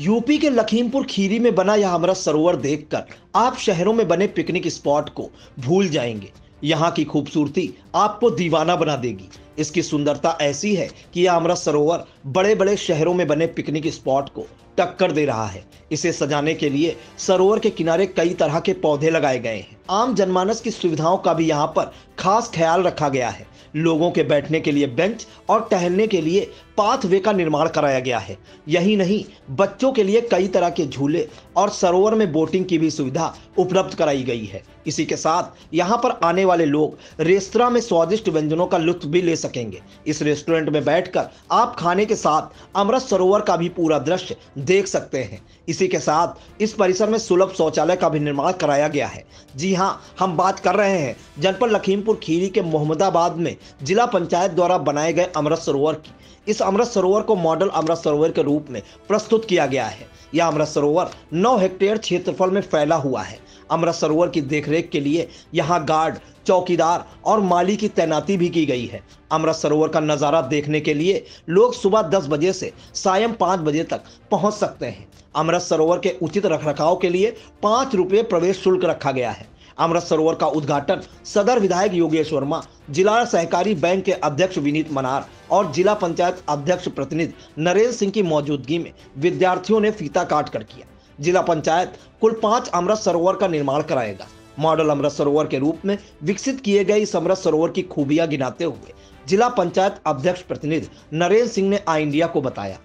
UP के लखीमपुर खीरी में बना यह अमृत सरोवर देखकर आप शहरों में बने पिकनिक स्पॉट को भूल जाएंगे यहाँ की खूबसूरती आपको दीवाना बना देगी इसकी सुंदरता ऐसी है कि यह अमृत सरोवर बड़े बड़े शहरों में बने पिकनिक स्पॉट को टक्कर दे रहा है इसे सजाने के लिए सरोवर के किनारे कई तरह के पौधे लगाए गए हैं आम जनमानस की सुविधाओं का भी यहाँ पर खास ख्याल रखा गया है लोगों के बैठने के लिए बेंच और टहलने के लिए पाथवे का निर्माण कराया गया है यही नहीं बच्चों के लिए कई तरह के झूले और सरोवर में बोटिंग की भी सुविधा उपलब्ध कराई गई है इसी के साथ यहाँ पर आने वाले लोग रेस्तरा में स्वादिष्ट व्यंजनों का लुत्फ भी ले सकते सकेंगे इस रेस्टोरेंट में बैठकर आप खाने के साथ अमृत सरोवर का भी पूरा दृश्य देख सकते हैं इसी के साथ इस परिसर में सुलभ शौचालय का भी निर्माण कराया गया है जी हाँ हम बात कर रहे हैं जनपद लखीमपुर खीरी के मोहम्मदाबाद में जिला पंचायत द्वारा बनाए गए अमृत सरोवर की इस अमृत सरोवर को मॉडल अमृत सरोवर के रूप में प्रस्तुत किया गया है यह अमृत सरोवर 9 हेक्टेयर क्षेत्रफल में फैला हुआ है अमृत सरोवर की देखरेख के लिए यहाँ गार्ड चौकीदार और माली की तैनाती भी की गई है अमृत सरोवर का नज़ारा देखने के लिए लोग सुबह 10 बजे से सायं 5 बजे तक पहुंच सकते हैं अमृत सरोवर के उचित रखरखाव के लिए पाँच रुपये प्रवेश शुल्क रखा गया है अमृत सरोवर का उद्घाटन सदर विधायक योगेश वर्मा जिला सहकारी बैंक के अध्यक्ष विनीत मनार और जिला पंचायत अध्यक्ष प्रतिनिधि नरेंद्र सिंह की मौजूदगी में विद्यार्थियों ने फीता काट कर किया जिला पंचायत कुल पांच अमृत सरोवर का निर्माण कराएगा मॉडल अमृत सरोवर के रूप में विकसित किए गए इस अमृत सरोवर की खूबियां गिनाते हुए जिला पंचायत अध्यक्ष प्रतिनिधि नरेंद्र सिंह ने आई इंडिया को बताया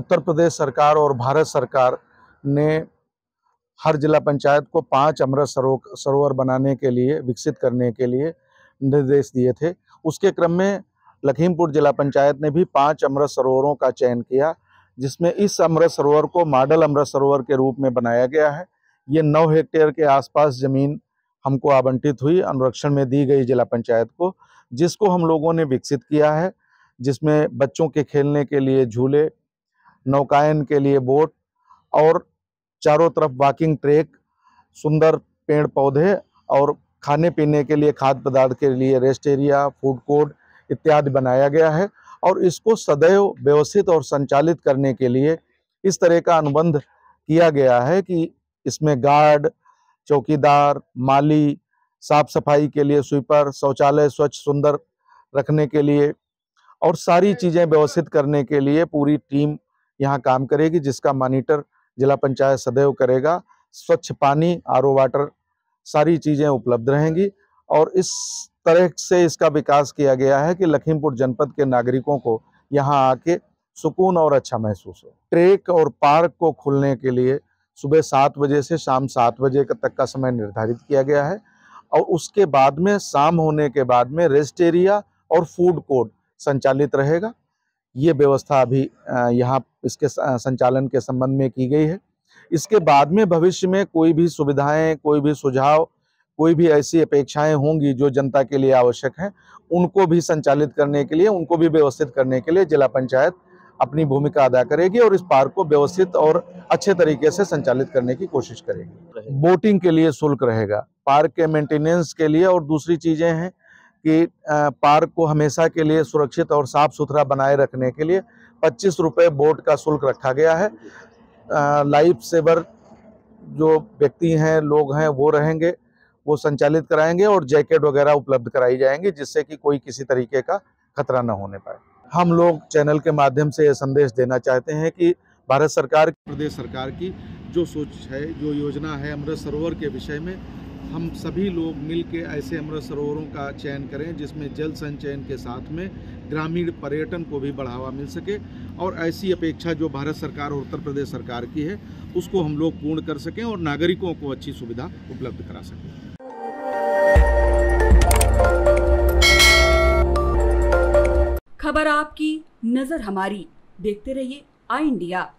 उत्तर प्रदेश सरकार और भारत सरकार ने हर जिला पंचायत को पांच अमृत सरोवर बनाने के लिए विकसित करने के लिए निर्देश दिए थे उसके क्रम में लखीमपुर जिला पंचायत ने भी पांच अमृत सरोवरों का चयन किया जिसमें इस अमृत सरोवर को मॉडल अमृत सरोवर के रूप में बनाया गया है ये नौ हेक्टेयर के आसपास ज़मीन हमको आवंटित हुई अनुरक्षण में दी गई जिला पंचायत को जिसको हम लोगों ने विकसित किया है जिसमें बच्चों के खेलने के लिए झूले नौकायन के लिए बोट और चारों तरफ वॉकिंग ट्रैक सुंदर पेड़ पौधे और खाने पीने के लिए खाद्य पदार्थ के लिए रेस्ट एरिया फूड कोर्ट इत्यादि बनाया गया है और इसको सदैव व्यवस्थित और संचालित करने के लिए इस तरह का अनुबंध किया गया है कि इसमें गार्ड चौकीदार माली साफ सफाई के लिए स्वीपर शौचालय स्वच्छ सुंदर रखने के लिए और सारी चीज़ें व्यवस्थित करने के लिए पूरी टीम यहाँ काम करेगी जिसका मॉनिटर जिला पंचायत सदैव करेगा स्वच्छ पानी आर वाटर सारी चीज़ें उपलब्ध रहेंगी और इस तरह से इसका विकास किया गया है कि लखीमपुर जनपद के नागरिकों को यहाँ आके सुकून और अच्छा महसूस हो ट्रेक और पार्क को खुलने के लिए सुबह सात बजे से शाम सात बजे तक का समय निर्धारित किया गया है और उसके बाद में शाम होने के बाद में रेस्ट एरिया और फूड कोर्ट संचालित रहेगा ये व्यवस्था अभी यहाँ इसके संचालन के संबंध में की गई है इसके बाद में भविष्य में कोई भी सुविधाएं कोई भी सुझाव कोई भी ऐसी अपेक्षाएं होंगी जो जनता के लिए आवश्यक हैं उनको भी संचालित करने के लिए उनको भी व्यवस्थित करने के लिए जिला पंचायत अपनी भूमिका अदा करेगी और इस पार्क को व्यवस्थित और अच्छे तरीके से संचालित करने की कोशिश करेगी बोटिंग के लिए शुल्क रहेगा पार्क के मेंटेनेंस के लिए और दूसरी चीज़ें हैं कि पार्क को हमेशा के लिए सुरक्षित और साफ सुथरा बनाए रखने के लिए पच्चीस रुपये बोट का शुल्क रखा गया है लाइफ सेवर जो व्यक्ति हैं लोग हैं वो रहेंगे वो संचालित कराएंगे और जैकेट वगैरह उपलब्ध कराई जाएंगी जिससे कि कोई किसी तरीके का खतरा न होने पाए हम लोग चैनल के माध्यम से यह संदेश देना चाहते हैं कि भारत सरकार प्रदेश सरकार की जो सोच है जो योजना है अमृत सरोवर के विषय में हम सभी लोग मिल के ऐसे अमृत सरोवरों का चयन करें जिसमें जल संचयन के साथ में ग्रामीण पर्यटन को भी बढ़ावा मिल सके और ऐसी अपेक्षा जो भारत सरकार और उत्तर प्रदेश सरकार की है उसको हम लोग पूर्ण कर सकें और नागरिकों को अच्छी सुविधा उपलब्ध करा सकें नज़र हमारी देखते रहिए आई इंडिया